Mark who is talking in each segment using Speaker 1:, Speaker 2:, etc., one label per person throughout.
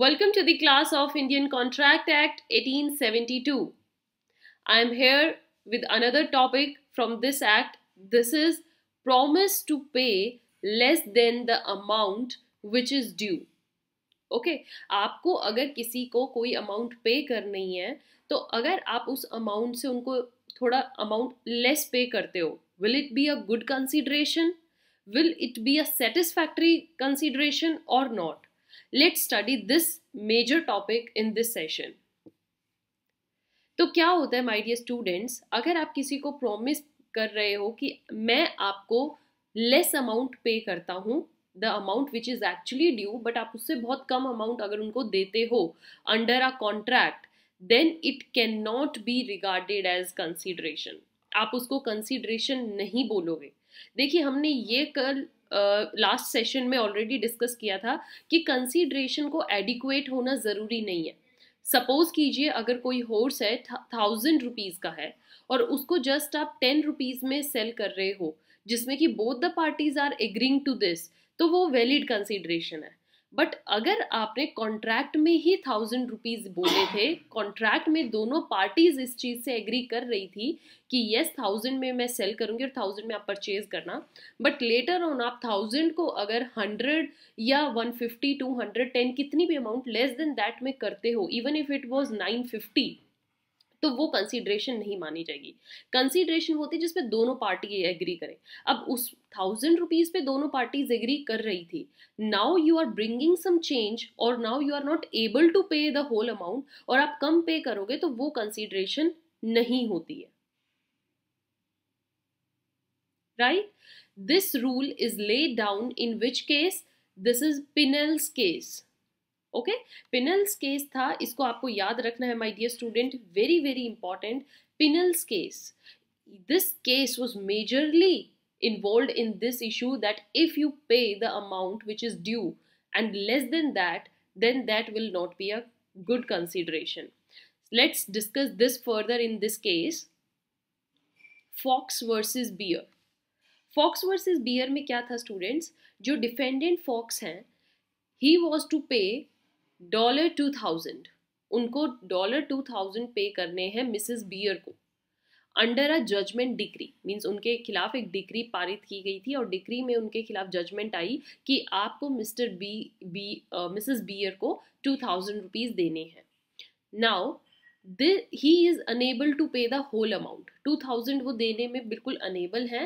Speaker 1: Welcome to the class of Indian Contract Act 1872. I am here with another topic from this act. This is promise to pay less than the amount which is due. Okay okay, आपको अगर किसी को कोई amount पे करनी है तो अगर आप उस अमाउंट से उनको थोड़ा अमाउंट लेस पे करते हो will it be a good consideration will it be a satisfactory consideration और not let's study this major topic in this session तो क्या होता है माय डियर स्टूडेंट्स अगर आप किसी को प्रोमिस कर रहे हो कि मैं आपको लेस अमाउंट पे करता हूँ the amount which is actually due but आप उससे बहुत कम अमाउंट अगर उनको देते हो under a contract then it can not be regarded as consideration आप उसको कंसिडरेशन नहीं बोलोगे देखिए हमने ये कल लास्ट uh, सेशन में ऑलरेडी डिस्कस किया था कि कंसीडरेशन को एडिकुएट होना ज़रूरी नहीं है सपोज़ कीजिए अगर कोई हॉर्स है थाउजेंड रुपीज़ का है और उसको जस्ट आप टेन रुपीज़ में सेल कर रहे हो जिसमें कि both the parties are agreeing to this तो वो वैलिड कंसीडरेशन है बट अगर आपने कॉन्ट्रैक्ट में ही थाउजेंड रुपीज बोले थे कॉन्ट्रैक्ट में दोनों पार्टीज इस चीज़ से एग्री कर रही थी कि येस थाउजेंड में मैं सेल करूँगी और थाउजेंड में आप परचेज करना बट लेटर ऑन आप थाउजेंड को अगर हंड्रेड या one fifty two hundred ten कितनी भी अमाउंट लेस देन दैट में करते हो even if it was nine fifty तो वो कंसीडरेशन नहीं मानी जाएगी कंसीडरेशन होती है जिसमें दोनों पार्टी एग्री करें अब उस थाउजेंड रुपीज़ पे दोनों पार्टीज एग्री कर रही थी now you are bringing some change और now you are not able to pay the whole amount और आप कम पे करोगे तो वो कंसीडरेशन नहीं होती है right this rule is lay down in which case this is Pinnel's case okay Pinnel's case था इसको आपको याद रखना है my dear student very very important Pinnel's case this case was majorly involve in this issue that if you pay the amount which is due and less than that then that will not be a good consideration let's discuss this further in this case fox versus Beer Fox versus Beer में क्या था students जो defendant Fox हैं he was to pay dollar two thousand उनको dollar two thousand pay करने हैं Mrs Beer को under a judgement decree means उनके खिलाफ एक डिक्री पारित की गई थी और डिक्री में उनके खिलाफ जजमेंट आई कि आपको Mister B B Mrs Beer को टू थाउजेंड रुपीज़ देने हैं now he is unable to pay the whole amount two thousand वो देने में बिल्कुल अनेबल है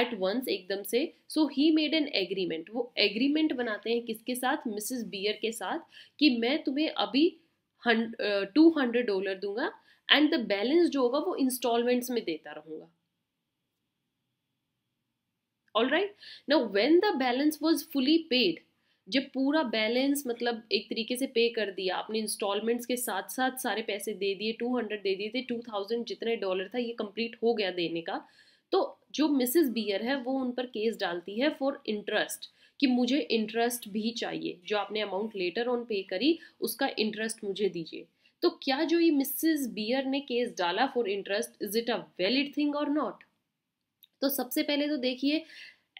Speaker 1: एट वंस एकदम से so he made an agreement वो एग्रीमेंट बनाते हैं किसके साथ मिसिज बियर के साथ कि मैं तुम्हें अभी टू हंड्रेड डॉलर दूंगा एंड द बैलेंस जो होगा वो इंस्टॉलमेंट्स में देता रहूंगा all right now when the balance was fully paid जब पूरा बैलेंस मतलब एक तरीके से पे कर दिया आपने इंस्टॉलमेंट्स के साथ साथ सारे पैसे दे दिए टू हंड्रेड दे दिए थे टू थाउजेंड जितने डॉलर था ये कंप्लीट हो गया देने का तो जो मिसेस बियर है वो उन पर केस डालती है फॉर इंटरेस्ट कि मुझे इंटरेस्ट भी चाहिए जो आपने अमाउंट लेटर ऑन पे करी उसका इंटरेस्ट मुझे दीजिए तो क्या जो ये मिसेस बियर ने केस डाला for interest is it a valid thing और नॉट तो सबसे पहले तो देखिए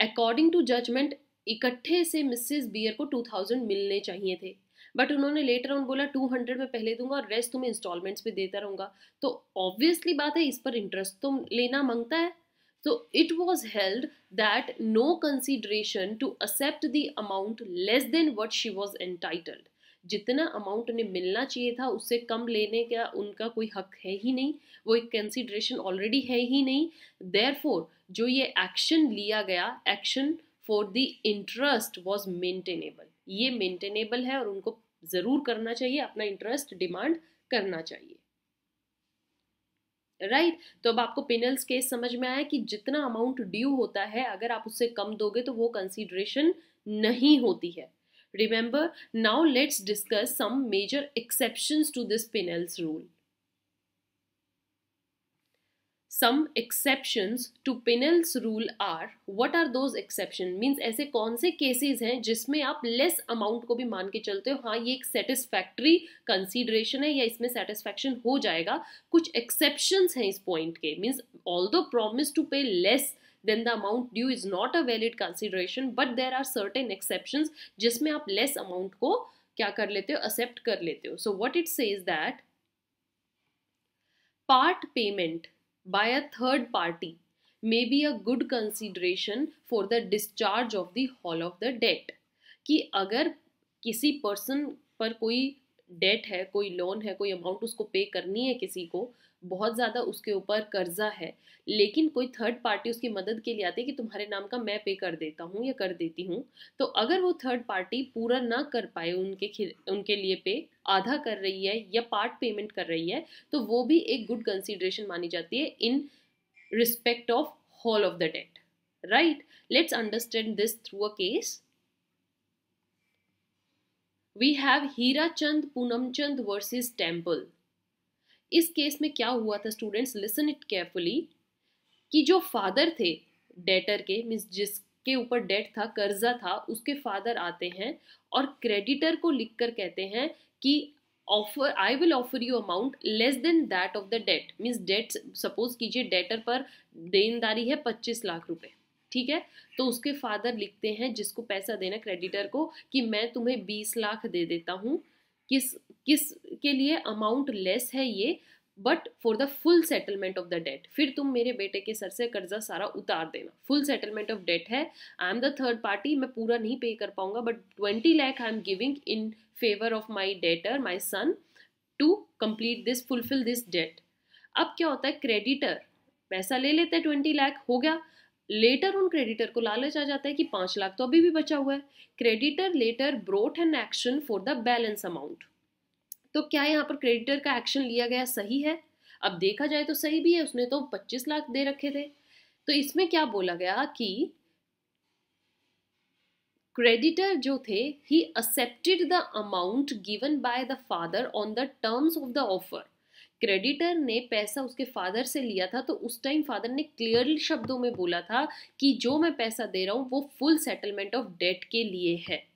Speaker 1: अकॉर्डिंग टू जजमेंट इकट्ठे से मिसेस बियर को टू थाउजेंड मिलने चाहिए थे बट उन्होंने लेटर ऑन बोला टू हंड्रेड में पहले दूंगा और रेस्ट तुम्हें इंस्टॉलमेंट्स पे देता रहूंगा तो ऑब्वियसली बात है इस पर इंटरेस्ट तो लेना मांगता है तो it was held that no consideration to accept the amount less than what she was entitled जितना अमाउंट उन्हें मिलना चाहिए था उससे कम लेने का उनका कोई हक है ही नहीं वो एक कंसिडरेशन ऑलरेडी है ही नहीं देयर जो ये एक्शन लिया गया action for the interest was maintainable ये मेंटेनेबल है और उनको ज़रूर करना चाहिए अपना इंटरेस्ट डिमांड करना चाहिए राइट right? तो अब आपको पेनल्स केस समझ में आया कि जितना अमाउंट ड्यू होता है अगर आप उससे कम दोगे तो वो कंसीडरेशन नहीं होती है remember now let's discuss some major exception to this Pinnel's rule some exceptions to Pinnell's rule are what are those exception means ऐसे कौन से cases हैं जिसमें आप less amount को भी मान के चलते हो हाँ ये एक satisfactory consideration है या इसमें satisfaction हो जाएगा कुछ exceptions हैं इस point के means although promise to pay less then the amount due is not a valid consideration but there are certain exceptions जिसमें आप less amount को क्या कर लेते हो accept कर लेते हो so what it says that part payment by a third party may be a good consideration for the discharge of the whole of the debt कि अगर किसी पर्सन पर कोई डेट है कोई लोन है कोई अमाउंट उसको पे करनी है किसी को बहुत ज़्यादा उसके ऊपर कर्जा है लेकिन कोई थर्ड पार्टी उसकी मदद के लिए आती है कि तुम्हारे नाम का मैं पे कर देता हूँ या कर देती हूँ तो अगर वो थर्ड पार्टी पूरा ना कर पाए उनके उनके लिए पे आधा कर रही है या पार्ट पेमेंट कर रही है तो वो भी एक गुड कंसिडरेशन मानी जाती है in respect of whole of the debt right let's understand this through a case we have Hira Chand Punamchand versus Temple इस केस में क्या हुआ था स्टूडेंट्स लिसन इट केयरफुली कि जो फादर थे डेटर के मीन्स जिसके ऊपर डेट था कर्जा था उसके फादर आते हैं और क्रेडिटर को लिख कर कहते हैं कि offer I will offer you amount less than that of the debt means debt suppose कीजिए डेटर पर देनदारी है पच्चीस लाख रुपए ठीक है तो उसके फादर लिखते हैं जिसको पैसा देना क्रेडिटर को कि मैं तुम्हें बीस लाख दे देता हूँ किस किस के लिए अमाउंट लेस है ये but for the full settlement of the debt फिर तुम मेरे बेटे के सर से कर्जा सारा उतार देना फुल सेटलमेंट ऑफ डेट है I am the third party मैं पूरा नहीं पे कर पाऊंगा but twenty lakh I am giving in favour of my debtor my son to complete this fulfil this debt अब क्या होता है क्रेडिटर पैसा ले लेते हैं ट्वेंटी लैख हो गया लेटर उन क्रेडिटर को लालच आ जाता है कि पांच लाख तो अभी भी बचा हुआ है creditor later brought an action for the balance amount तो क्या यहाँ पर क्रेडिटर का एक्शन लिया गया सही है अब देखा जाए तो सही भी है उसने तो 25 लाख दे रखे थे तो इसमें क्या बोला गया कि क्रेडिटर जो थे he accepted the amount given by the father on the terms of the offer creditor ने पैसा उसके फादर से लिया था तो उस टाइम फादर ने क्लियरली शब्दों में बोला था कि जो मैं पैसा दे रहा हूँ वो फुल सेटलमेंट ऑफ डेट के लिए है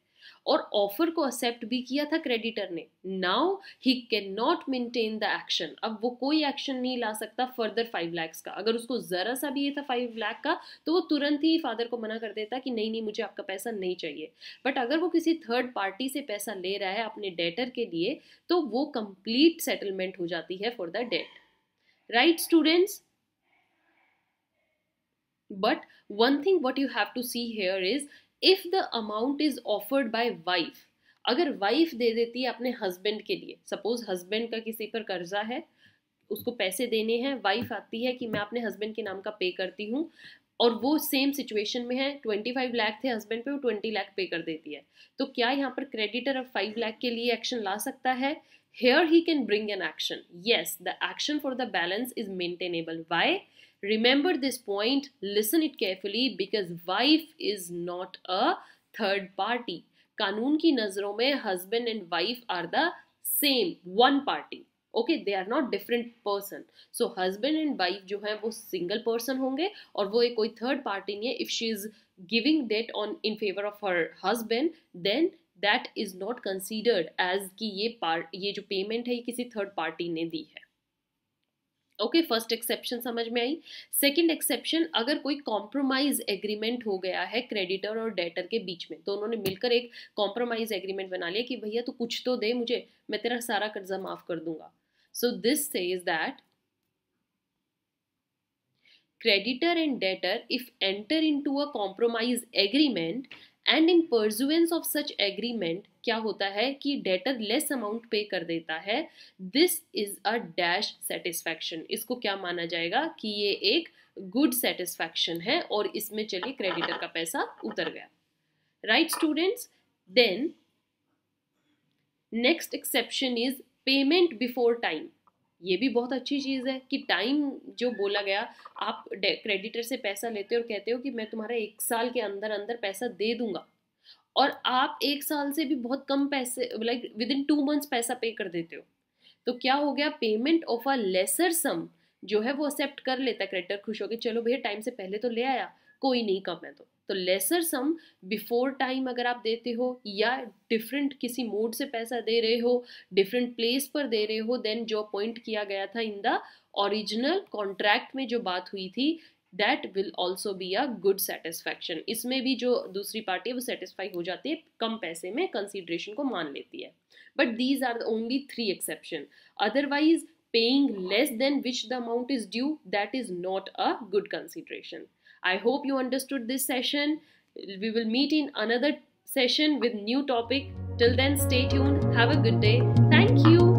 Speaker 1: और ऑफर को एक्सेप्ट भी किया था क्रेडिटर ने now he can not maintain the action अब वो कोई एक्शन नहीं ला सकता फर्दर फाइव लैक्स का अगर उसको ज़रा सा भी ये था फाइव लैक का तो वो तुरंत ही फादर को मना कर देता कि नहीं नहीं मुझे आपका पैसा नहीं चाहिए बट अगर वो किसी थर्ड पार्टी से पैसा ले रहा है अपने डेटर के लिए तो वो कंप्लीट सेटलमेंट हो जाती है for the debt right students but one thing what you have to see here is if the amount is offered by wife अगर वाइफ दे देती है अपने हस्बैंड के लिए सपोज हस्बैंड का किसी पर कर्जा है उसको पैसे देने हैं वाइफ आती है कि मैं अपने हस्बैंड के नाम का पे करती हूँ और वो सेम सिचुएशन में है ट्वेंटी फाइव लैख थे हस्बैंड पे वो ट्वेंटी लैख पे कर देती है तो क्या यहाँ पर क्रेडिटर अब फाइव लैख के लिए एक्शन ला सकता है here he can bring an action yes the action for the balance is maintainable why Remember this point, listen it carefully because wife is not a third party. कानून की नज़रों में husband and wife are the same one party okay they are not different person so husband and wife जो है वो single person होंगे और वो एक कोई थर्ड पार्टी नहीं है if she is giving debt on in favour of her husband then that is not considered as कि ये पार्ट ये जो पेमेंट है ये किसी थर्ड पार्टी ने दी है ओके फर्स्ट एक्सेप्शन समझ में आई सेकंड एक्सेप्शन अगर कोई कॉम्प्रोमाइज एग्रीमेंट हो गया है क्रेडिटर और डेटर के बीच में दोनों तो ने मिलकर एक कॉम्प्रोमाइज एग्रीमेंट बना लिया कि भैया तू तो कुछ तो दे मुझे मैं तेरा सारा कर्जा माफ कर दूंगा so this say is that and debtor if enter into a compromise agreement and in pursuance of such agreement क्या होता है कि डेटर लेस अमाउंट पे कर देता है this is a dash satisfaction इसको क्या माना जाएगा कि ये एक गुड सेटिस्फैक्शन है और इसमें चलिए क्रेडिटर का पैसा उतर गया right students then next exception is payment before time ये भी बहुत अच्छी चीज़ है कि टाइम जो बोला गया आप क्रेडिटर से पैसा लेते हो और कहते हो कि मैं तुम्हारा एक साल के अंदर अंदर पैसा दे दूंगा और आप एक साल से भी बहुत कम पैसे like within two months पैसा पे कर देते हो तो क्या हो गया payment of a lesser sum जो है वो एक्सेप्ट कर लेता है क्रेडिटर खुश हो गया चलो भैया टाइम से पहले तो ले आया कोई नहीं कम है तो तो लेसर सम बिफोर टाइम अगर आप देते हो या डिफरेंट किसी मोड से पैसा दे रहे हो डिफरेंट प्लेस पर दे रहे हो देन जो अपॉइंट किया गया था इन द ओरिजिनल कॉन्ट्रैक्ट में जो बात हुई थी that will also be a good satisfaction इसमें भी जो दूसरी पार्टी है वो सेटिस्फाई हो जाती है कम पैसे में कंसिड्रेशन को मान लेती है but these are only three exception otherwise paying less than which the amount is due that is not a good consideration I hope you understood this session. We will meet in another session with new topic. Till then, stay tuned. Have a good day. Thank you.